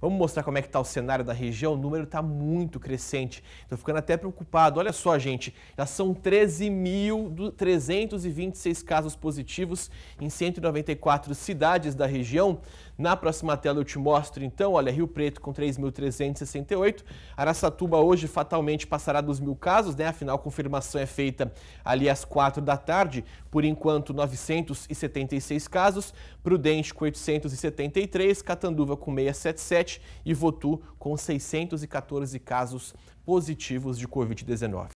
Vamos mostrar como é que está o cenário da região. O número está muito crescente. Estou ficando até preocupado. Olha só, gente. Já são 13.326 casos positivos em 194 cidades da região. Na próxima tela eu te mostro, então, olha, Rio Preto com 3.368. Araçatuba hoje fatalmente passará dos mil casos, né? Afinal, confirmação é feita ali às 4 da tarde. Por enquanto, 976 casos. Prudente com 873. Catanduva com 677. 7 e Votu com 614 casos positivos de Covid-19.